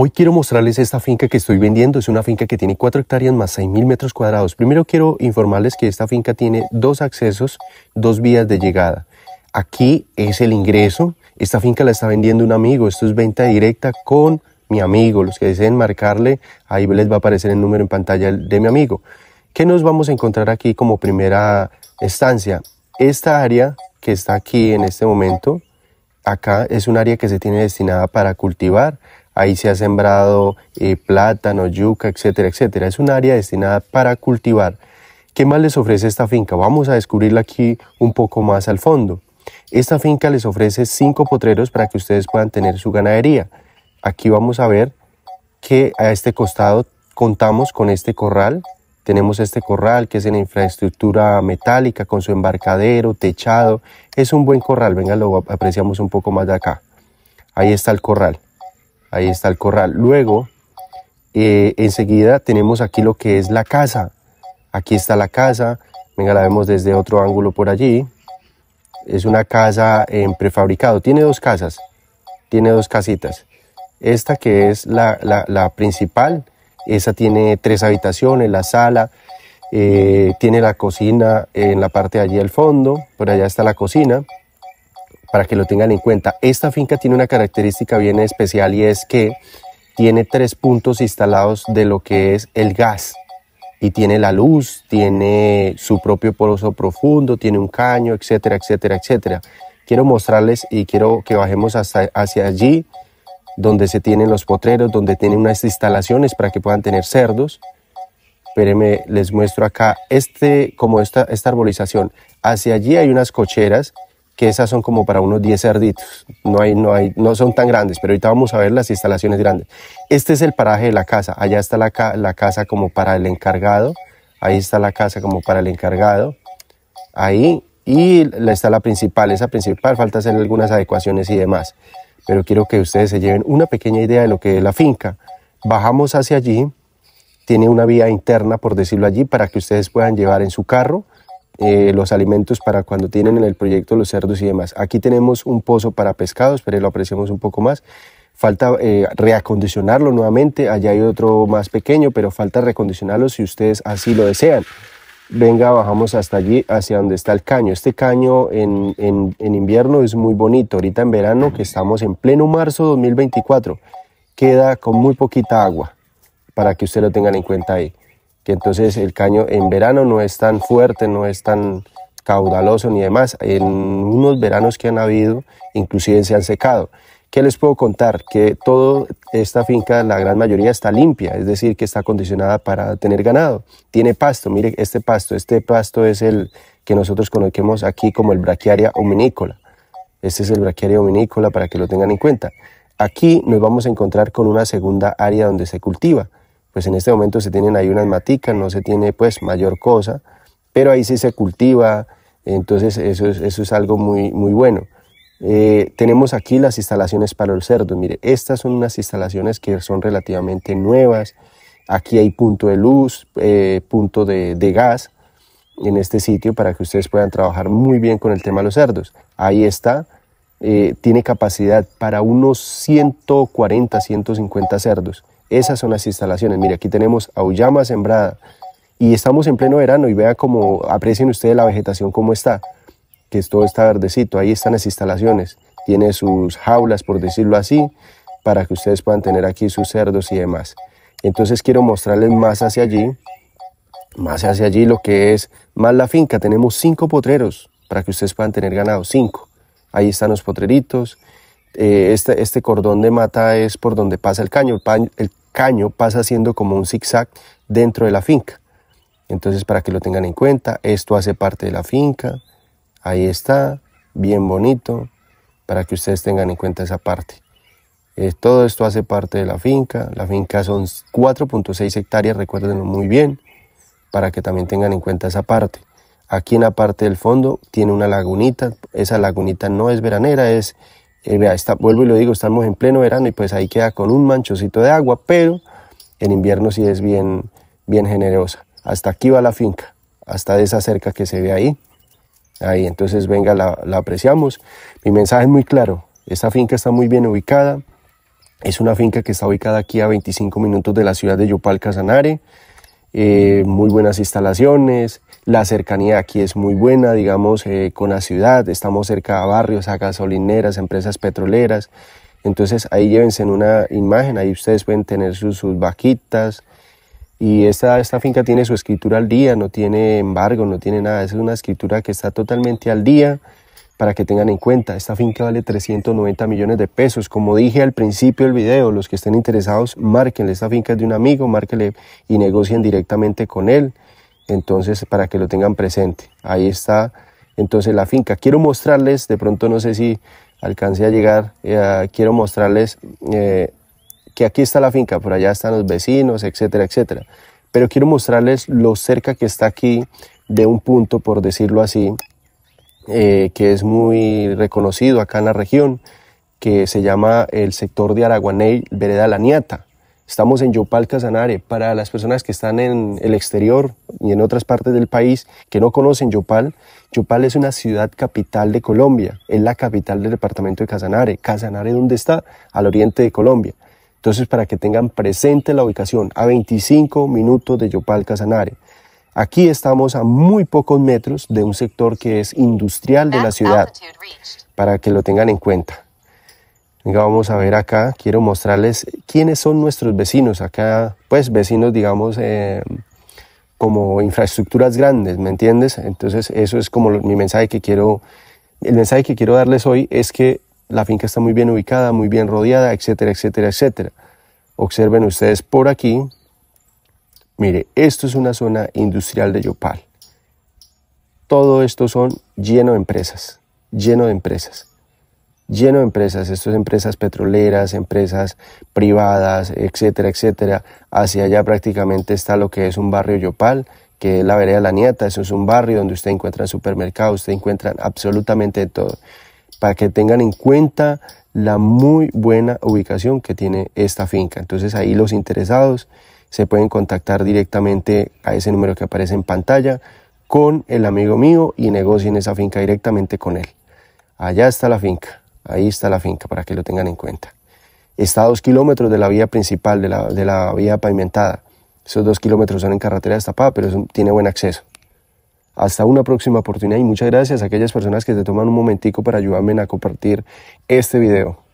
Hoy quiero mostrarles esta finca que estoy vendiendo. Es una finca que tiene 4 hectáreas más 6.000 metros cuadrados. Primero quiero informarles que esta finca tiene dos accesos, dos vías de llegada. Aquí es el ingreso. Esta finca la está vendiendo un amigo. Esto es venta directa con mi amigo. Los que deseen marcarle, ahí les va a aparecer el número en pantalla de mi amigo. ¿Qué nos vamos a encontrar aquí como primera estancia? Esta área que está aquí en este momento, acá es un área que se tiene destinada para cultivar. Ahí se ha sembrado eh, plátano, yuca, etcétera, etcétera. Es un área destinada para cultivar. ¿Qué más les ofrece esta finca? Vamos a descubrirla aquí un poco más al fondo. Esta finca les ofrece cinco potreros para que ustedes puedan tener su ganadería. Aquí vamos a ver que a este costado contamos con este corral. Tenemos este corral que es en infraestructura metálica con su embarcadero, techado. Es un buen corral. Venga, lo apreciamos un poco más de acá. Ahí está el corral. Ahí está el corral. Luego, eh, enseguida tenemos aquí lo que es la casa. Aquí está la casa. Venga, la vemos desde otro ángulo por allí. Es una casa en prefabricado. Tiene dos casas. Tiene dos casitas. Esta que es la, principal. Esa tiene tres habitaciones, la sala. Eh, tiene la cocina en la parte de allí al fondo. Por allá está la cocina para que lo tengan en cuenta. Esta finca tiene una característica bien especial y es que tiene tres puntos instalados de lo que es el gas. Y tiene la luz, tiene su propio poroso profundo, tiene un caño, etcétera, etcétera, etcétera. Quiero mostrarles y quiero que bajemos hacia allí, donde se tienen los potreros, donde tienen unas instalaciones para que puedan tener cerdos. Espérenme, les muestro acá este, como esta, esta arbolización. Hacia allí hay unas cocheras que esas son como para unos 10 cerditos. No, hay, no, hay, no son tan grandes, pero ahorita vamos a ver las instalaciones grandes. Este es el paraje de la casa. Allá está la, la casa como para el encargado. Ahí está la casa como para el encargado. Ahí. Y está la principal. Esa principal falta hacer algunas adecuaciones y demás. Pero quiero que ustedes se lleven una pequeña idea de lo que es la finca. Bajamos hacia allí. Tiene una vía interna, por decirlo allí, para que ustedes puedan llevar en su carro eh, los alimentos para cuando tienen en el proyecto los cerdos y demás. Aquí tenemos un pozo para pescados, pero lo apreciamos un poco más. Falta eh, reacondicionarlo nuevamente, allá hay otro más pequeño, pero falta reacondicionarlo si ustedes así lo desean. Venga, bajamos hasta allí, hacia donde está el caño. Este caño en, invierno es muy bonito, ahorita en verano que estamos en pleno marzo 2024, queda con muy poquita agua para que ustedes lo tengan en cuenta ahí que entonces el caño en verano no es tan fuerte, no es tan caudaloso ni demás. En unos veranos que han habido, inclusive se han secado. ¿Qué les puedo contar? Que toda esta finca, la gran mayoría, está limpia, es decir, que está acondicionada para tener ganado. Tiene pasto, mire este pasto, este pasto es el que nosotros conocemos aquí como el brachiaria hominícola. Este es el brachiaria hominícola para que lo tengan en cuenta. Aquí nos vamos a encontrar con una segunda área donde se cultiva pues en este momento se tienen ahí unas maticas, no se tiene pues mayor cosa, pero ahí sí se cultiva, entonces eso es, eso es algo muy, muy bueno. Eh, tenemos aquí las instalaciones para los cerdos, mire, estas son unas instalaciones que son relativamente nuevas, aquí hay punto de luz, eh, punto de, gas, en este sitio para que ustedes puedan trabajar muy bien con el tema de los cerdos. Ahí está, eh, tiene capacidad para unos 140, 150 cerdos. Esas son las instalaciones. Mire, aquí tenemos auyama sembrada y estamos en pleno verano y vea cómo aprecian ustedes la vegetación como está, que todo está verdecito. Ahí están las instalaciones. Tiene sus jaulas, por decirlo así, para que ustedes puedan tener aquí sus cerdos y demás. Entonces quiero mostrarles más hacia allí, más hacia allí lo que es más la finca. Tenemos cinco potreros para que ustedes puedan tener ganado, cinco. Ahí están los potreritos eh, este, este cordón de mata es por donde pasa el caño. El, caño pasa siendo como un zigzag dentro de la finca. Entonces, para que lo tengan en cuenta, esto hace parte de la finca. Ahí está, bien bonito, para que ustedes tengan en cuenta esa parte. Eh, todo esto hace parte de la finca. La finca son 4.6 hectáreas, recuérdenlo muy bien, para que también tengan en cuenta esa parte. Aquí en la parte del fondo tiene una lagunita. Esa lagunita no es veranera, es eh, vea, vuelvo y lo digo, estamos en pleno verano y pues ahí queda con un manchocito de agua, pero en invierno sí es bien, bien generosa. Hasta aquí va la finca, hasta de esa cerca que se ve ahí. Ahí, entonces venga, la, apreciamos. Mi mensaje es muy claro, esta finca está muy bien ubicada. Es una finca que está ubicada aquí a 25 minutos de la ciudad de Yopal, Casanare. Eh, muy buenas instalaciones, la cercanía aquí es muy buena, digamos, eh, con la ciudad. Estamos cerca a barrios, a gasolineras, empresas petroleras. Entonces ahí llévense en una imagen, ahí ustedes pueden tener sus, vaquitas. Y esta, esta finca tiene su escritura al día, no tiene embargo, no tiene nada. Es una escritura que está totalmente al día para que tengan en cuenta. Esta finca vale 390 millones de pesos. Como dije al principio del video, los que estén interesados, márquenle. Esta finca es de un amigo, márquenle y negocien directamente con él. Entonces, para que lo tengan presente. Ahí está entonces la finca. Quiero mostrarles, de pronto no sé si alcancé a llegar, eh, quiero mostrarles eh, que aquí está la finca, por allá están los vecinos, etcétera, etcétera. Pero quiero mostrarles lo cerca que está aquí de un punto, por decirlo así, eh, que es muy reconocido acá en la región, que se llama el sector de Araguaney, Vereda La Niata. Estamos en Yopal Casanare. Para las personas que están en el exterior y en otras partes del país que no conocen Yopal, Yopal es una ciudad capital de Colombia. Es la capital del departamento de Casanare. Casanare, ¿dónde está? Al oriente de Colombia. Entonces, para que tengan presente la ubicación, a 25 minutos de Yopal Casanare. Aquí estamos a muy pocos metros de un sector que es industrial de la ciudad, para que lo tengan en cuenta. Venga, vamos a ver acá, quiero mostrarles quiénes son nuestros vecinos. Acá, pues vecinos, digamos, eh, como infraestructuras grandes, ¿me entiendes? Entonces, eso es como mi mensaje que quiero, el mensaje que quiero darles hoy es que la finca está muy bien ubicada, muy bien rodeada, etcétera, etcétera, etcétera. Observen ustedes por aquí, mire, esto es una zona industrial de Yopal. Todo esto son lleno de empresas, lleno de empresas lleno de empresas, es empresas petroleras, empresas privadas, etcétera, etcétera. Hacia allá prácticamente está lo que es un barrio Yopal, que es la vereda de la Nieta, eso es un barrio donde usted encuentra supermercados, usted encuentra absolutamente todo. Para que tengan en cuenta la muy buena ubicación que tiene esta finca. Entonces ahí los interesados se pueden contactar directamente a ese número que aparece en pantalla con el amigo mío y negocien esa finca directamente con él. Allá está la finca. Ahí está la finca para que lo tengan en cuenta. Está a dos kilómetros de la vía principal, de la, vía pavimentada. Esos dos kilómetros son en carretera destapada, pero tiene buen acceso. Hasta una próxima oportunidad y muchas gracias a aquellas personas que se toman un momentico para ayudarme a compartir este video.